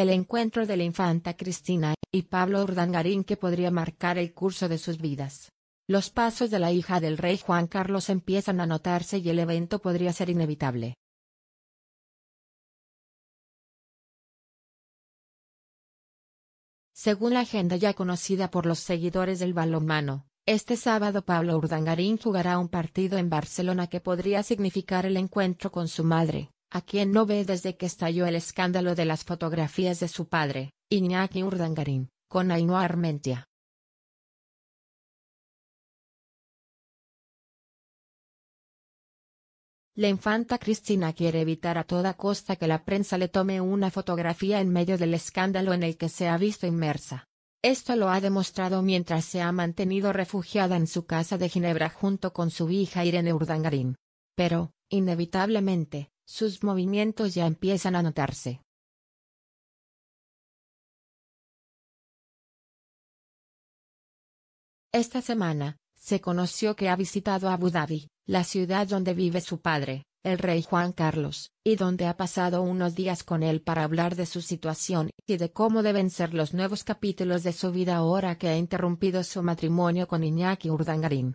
el encuentro de la infanta Cristina y Pablo Urdangarín que podría marcar el curso de sus vidas. Los pasos de la hija del rey Juan Carlos empiezan a notarse y el evento podría ser inevitable. Según la agenda ya conocida por los seguidores del balonmano, este sábado Pablo Urdangarín jugará un partido en Barcelona que podría significar el encuentro con su madre, a quien no ve desde que estalló el escándalo de las fotografías de su padre, Iñaki Urdangarín, con Ainhoa Armentia. La infanta Cristina quiere evitar a toda costa que la prensa le tome una fotografía en medio del escándalo en el que se ha visto inmersa. Esto lo ha demostrado mientras se ha mantenido refugiada en su casa de Ginebra junto con su hija Irene Urdangarín. Pero, inevitablemente, sus movimientos ya empiezan a notarse. Esta semana, se conoció que ha visitado Abu Dhabi, la ciudad donde vive su padre, el rey Juan Carlos, y donde ha pasado unos días con él para hablar de su situación y de cómo deben ser los nuevos capítulos de su vida ahora que ha interrumpido su matrimonio con Iñaki Urdangarín.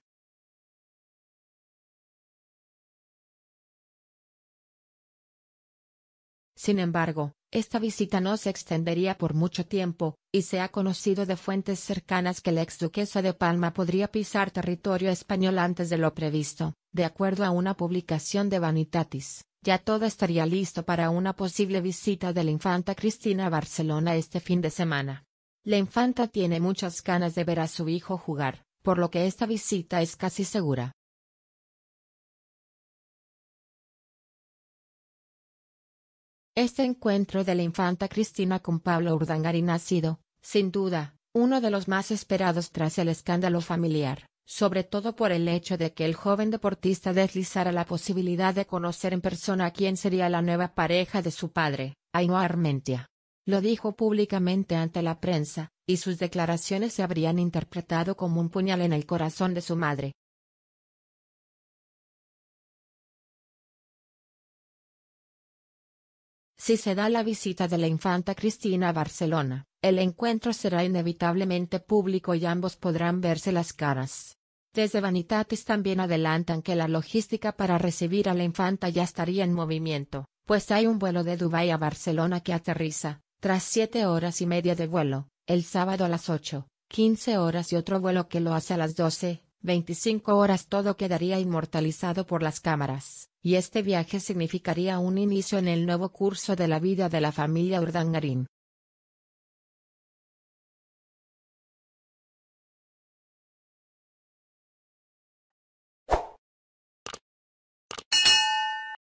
Sin embargo, esta visita no se extendería por mucho tiempo, y se ha conocido de fuentes cercanas que la exduquesa de Palma podría pisar territorio español antes de lo previsto, de acuerdo a una publicación de Vanitatis. Ya todo estaría listo para una posible visita de la infanta Cristina a Barcelona este fin de semana. La infanta tiene muchas ganas de ver a su hijo jugar, por lo que esta visita es casi segura. Este encuentro de la infanta Cristina con Pablo Urdangarín ha sido, sin duda, uno de los más esperados tras el escándalo familiar, sobre todo por el hecho de que el joven deportista deslizara la posibilidad de conocer en persona a quién sería la nueva pareja de su padre, Ainhoa Armentia. Lo dijo públicamente ante la prensa, y sus declaraciones se habrían interpretado como un puñal en el corazón de su madre, Si se da la visita de la infanta Cristina a Barcelona, el encuentro será inevitablemente público y ambos podrán verse las caras. Desde Vanitatis también adelantan que la logística para recibir a la infanta ya estaría en movimiento, pues hay un vuelo de Dubái a Barcelona que aterriza, tras siete horas y media de vuelo, el sábado a las ocho, quince horas y otro vuelo que lo hace a las 12, 25 horas todo quedaría inmortalizado por las cámaras, y este viaje significaría un inicio en el nuevo curso de la vida de la familia Urdangarín.